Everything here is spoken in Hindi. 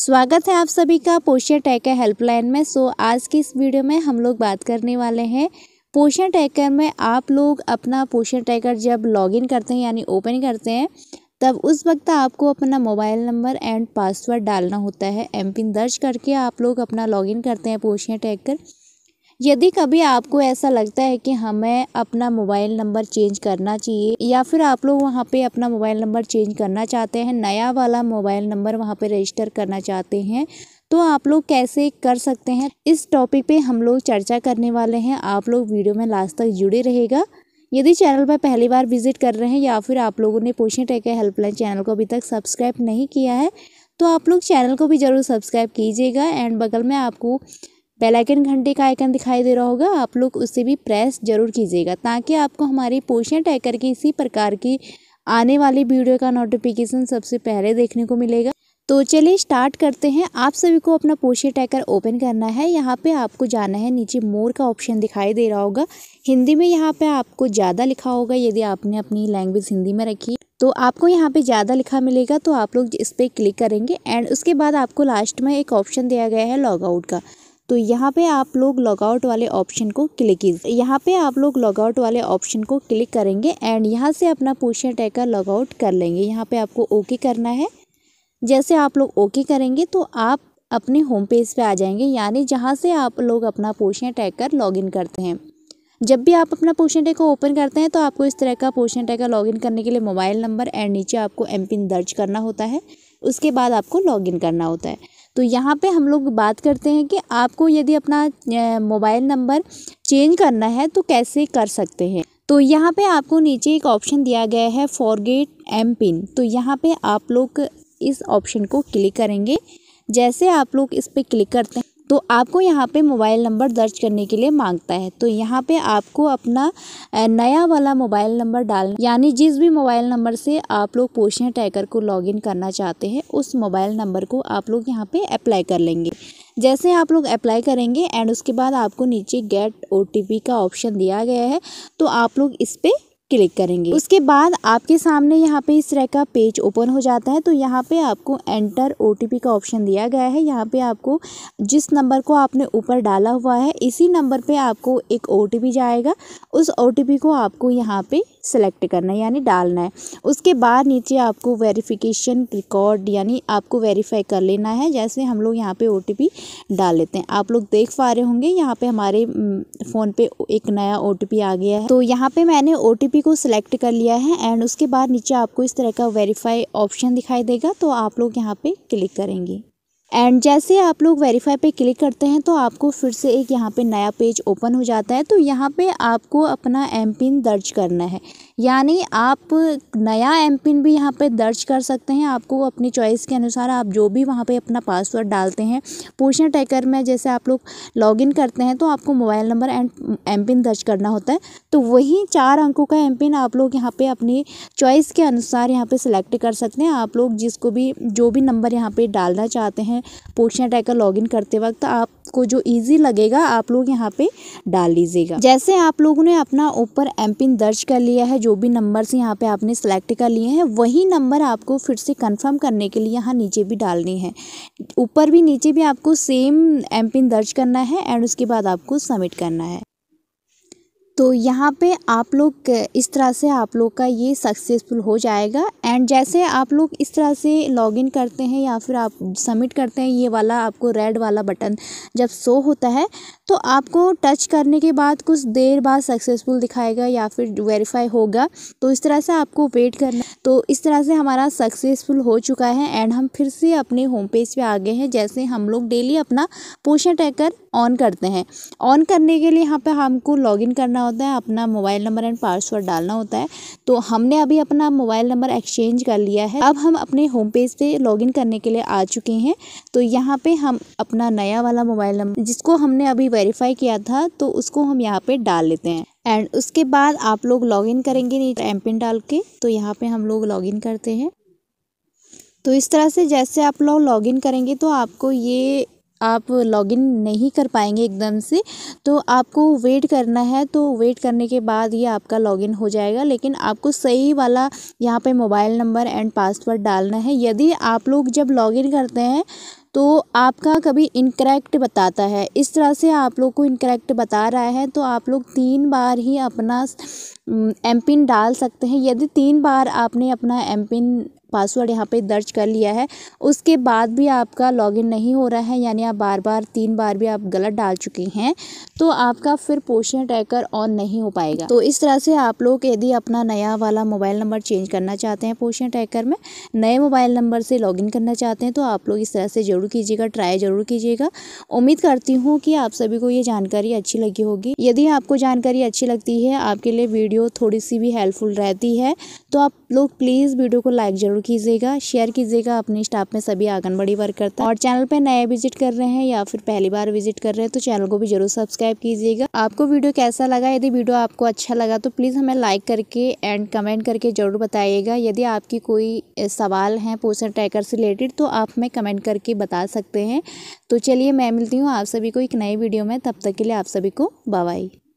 स्वागत है आप सभी का पोषण टैकर हेल्पलाइन में सो आज की इस वीडियो में हम लोग बात करने वाले हैं पोषण टैकर में आप लोग अपना पोषण टैकर जब लॉगिन करते हैं यानी ओपन करते हैं तब उस वक्त आपको अपना मोबाइल नंबर एंड पासवर्ड डालना होता है एम पिन दर्ज करके आप लोग अपना लॉगिन करते हैं पोषण टैकर यदि कभी आपको ऐसा लगता है कि हमें अपना मोबाइल नंबर चेंज करना चाहिए या फिर आप लोग वहाँ पे अपना मोबाइल नंबर चेंज करना चाहते हैं नया वाला मोबाइल नंबर वहाँ पे रजिस्टर करना चाहते हैं तो आप लोग कैसे कर सकते हैं इस टॉपिक पे हम लोग चर्चा करने वाले हैं आप लोग वीडियो में लास्ट तक जुड़े रहेगा यदि चैनल पर पहली बार विजिट कर रहे हैं या फिर आप लोगों ने पोषण टेक हेल्पलाइन चैनल को अभी तक सब्सक्राइब नहीं किया है तो आप लोग चैनल को भी ज़रूर सब्सक्राइब कीजिएगा एंड बगल में आपको बेलाइकन घंटे का आइकन दिखाई दे रहा होगा आप लोग उसे भी प्रेस जरूर कीजिएगा ताकि आपको हमारी पोषण टैकर की इसी प्रकार की आने वाली वीडियो का नोटिफिकेशन सबसे पहले देखने को मिलेगा तो चलिए स्टार्ट करते हैं आप सभी को अपना पोषण टैकर ओपन करना है यहाँ पे आपको जाना है नीचे मोर का ऑप्शन दिखाई दे रहा होगा हिंदी में यहाँ पे आपको ज़्यादा लिखा होगा यदि आपने अपनी लैंग्वेज हिंदी में रखी तो आपको यहाँ पे ज़्यादा लिखा मिलेगा तो आप लोग इस पर क्लिक करेंगे एंड उसके बाद आपको लास्ट में एक ऑप्शन दिया गया है लॉग आउट का तो यहाँ पे आप लोग लॉगआउट वाले ऑप्शन को क्लिक कीजिए यहाँ पे आप लोग लॉगआउट वाले ऑप्शन को क्लिक करेंगे एंड यहाँ से अपना पोषण टैग का लॉगआउट कर लेंगे यहाँ पे आपको ओके करना है जैसे आप लोग ओके करेंगे तो आप अपने होम पेज पे आ जाएंगे यानी जहाँ से आप लोग अपना पोषण टैग कर लॉगिन करते हैं जब भी आप अपना पोषण टैग को ओपन करते हैं तो आपको इस तरह का पोषण टैग का लॉगिन करने के लिए मोबाइल नंबर एंड नीचे आपको एम दर्ज करना होता है उसके बाद आपको लॉगिन करना होता है तो यहाँ पे हम लोग बात करते हैं कि आपको यदि अपना मोबाइल नंबर चेंज करना है तो कैसे कर सकते हैं तो यहाँ पे आपको नीचे एक ऑप्शन दिया गया है फॉरगेट एम पिन तो यहाँ पे आप लोग इस ऑप्शन को क्लिक करेंगे जैसे आप लोग इस पर क्लिक करते हैं तो आपको यहाँ पे मोबाइल नंबर दर्ज करने के लिए मांगता है तो यहाँ पे आपको अपना नया वाला मोबाइल नंबर डालना यानी जिस भी मोबाइल नंबर से आप लोग पोषण टैकर को लॉगिन करना चाहते हैं उस मोबाइल नंबर को आप लोग यहाँ पे अप्लाई कर लेंगे जैसे आप लोग अप्लाई करेंगे एंड उसके बाद आपको नीचे गेट ओ का ऑप्शन दिया गया है तो आप लोग इस पर क्लिक करेंगे उसके बाद आपके सामने यहाँ पे इस तरह का पेज ओपन हो जाता है तो यहाँ पे आपको एंटर ओ का ऑप्शन दिया गया है यहाँ पे आपको जिस नंबर को आपने ऊपर डाला हुआ है इसी नंबर पे आपको एक ओ जाएगा उस ओ को आपको यहाँ पे सेलेक्ट करना है यानी डालना है उसके बाद नीचे आपको वेरिफिकेशन रिकॉर्ड यानी आपको वेरीफाई कर लेना है जैसे हम लोग यहाँ पे ओ डाल लेते हैं आप लोग देख पा रहे होंगे यहाँ पे हमारे फ़ोन पे एक नया ओ आ गया है तो यहाँ पे मैंने ओ को सिलेक्ट कर लिया है एंड उसके बाद नीचे आपको इस तरह का वेरीफाई ऑप्शन दिखाई देगा तो आप लोग यहाँ पर क्लिक करेंगे एंड जैसे आप लोग वेरीफाई पे क्लिक करते हैं तो आपको फिर से एक यहाँ पे नया पेज ओपन हो जाता है तो यहाँ पे आपको अपना एम पिन दर्ज करना है यानी आप नया एम पिन भी यहाँ पे दर्ज कर सकते हैं आपको अपनी चॉइस के अनुसार आप जो भी वहाँ पे अपना पासवर्ड डालते हैं पोषण टैकर में जैसे आप लोग लॉगिन करते हैं तो आपको mobile number and M PIN दर्ज करना होता है तो वही चार अंकों का एम पिन आप लोग यहाँ पे अपनी चॉइस के अनुसार यहाँ पर सिलेक्ट कर सकते हैं आप लोग जिसको भी जो भी नंबर यहाँ पर डालना चाहते हैं पोषण टैकर लॉग करते वक्त आपको जो ईजी लगेगा आप लोग यहाँ पर डाल लीजिएगा जैसे आप लोगों ने अपना ऊपर एम पिन दर्ज कर लिया है जो जो भी नंबर्स यहाँ पे आपने सेलेक्ट कर लिए हैं वही नंबर आपको फिर से कंफर्म करने के लिए यहाँ नीचे भी डालनी है ऊपर भी नीचे भी आपको सेम एम पिन दर्ज करना है एंड उसके बाद आपको सबमिट करना है तो यहाँ पे आप लोग इस तरह से आप लोग का ये सक्सेसफुल हो जाएगा एंड जैसे आप लोग इस तरह से लॉगिन करते हैं या फिर आप सबमिट करते हैं ये वाला आपको रेड वाला बटन जब शो होता है तो आपको टच करने के बाद कुछ देर बाद सक्सेसफुल दिखाएगा या फिर वेरीफाई होगा तो इस तरह से आपको वेट करना तो इस तरह से हमारा सक्सेसफुल हो चुका है एंड हम फिर से अपने होम पेज पर आ गए हैं जैसे हम लोग डेली अपना पोषण ट्रैकर ऑन करते हैं ऑन करने के लिए यहाँ पर हमको लॉगिन करना होता है अपना मोबाइल नंबर एंड पासवर्ड डालना होता है तो हमने अभी अपना मोबाइल नंबर एक्सचेंज कर लिया है अब हम अपने होम पेज पे लॉगिन करने के लिए आ चुके हैं तो यहाँ पे हम अपना नया वाला मोबाइल नंबर जिसको हमने अभी वेरीफाई किया था तो उसको हम यहाँ पर डाल लेते हैं एंड उसके बाद आप लोग लॉगिन करेंगे नहीं एम पिन डाल के तो यहाँ पे हम लोग लॉगिन करते हैं तो इस तरह से जैसे आप लोग लॉगिन करेंगे तो आपको ये आप लॉगिन नहीं कर पाएंगे एकदम से तो आपको वेट करना है तो वेट करने के बाद ये आपका लॉगिन हो जाएगा लेकिन आपको सही वाला यहाँ पे मोबाइल नंबर एंड पासवर्ड डालना है यदि आप लोग जब लॉगिन करते हैं तो आपका कभी इनकरेक्ट बताता है इस तरह से आप लोग को इनकरेक्ट बता रहा है तो आप लोग तीन बार ही अपना एम पिन डाल सकते हैं यदि तीन बार आपने अपना एम पिन पासवर्ड यहाँ पे दर्ज कर लिया है उसके बाद भी आपका लॉगिन नहीं हो रहा है यानी आप बार बार तीन बार भी आप गलत डाल चुके हैं तो आपका फिर पोषण ट्रैकर ऑन नहीं हो पाएगा तो इस तरह से आप लोग यदि अपना नया वाला मोबाइल नंबर चेंज करना चाहते हैं पोषण ट्रैकर में नए मोबाइल नंबर से लॉगिन करना चाहते हैं तो आप लोग इस तरह से ज़रूर कीजिएगा ट्राई ज़रूर कीजिएगा उम्मीद करती हूँ कि आप सभी को ये जानकारी अच्छी लगी होगी यदि आपको जानकारी अच्छी लगती है आपके लिए वीडियो थोड़ी सी भी हेल्पफुल रहती है तो आप लोग प्लीज़ वीडियो को लाइक ज़रूर ज़रूर कीजिएगा शेयर कीजिएगा अपने स्टाफ में सभी आंगनबाड़ी वर्करता और चैनल पर नए विजिट कर रहे हैं या फिर पहली बार विजिट कर रहे हैं तो चैनल को भी जरूर सब्सक्राइब कीजिएगा आपको वीडियो कैसा लगा यदि वीडियो आपको अच्छा लगा तो प्लीज़ हमें लाइक करके एंड कमेंट करके ज़रूर बताइएगा यदि आपकी कोई सवाल है पोषण ट्रैकर से रिलेटेड तो आप हमें कमेंट करके बता सकते हैं तो चलिए मैं मिलती हूँ आप सभी को एक नई वीडियो में तब तक के लिए आप सभी को बाई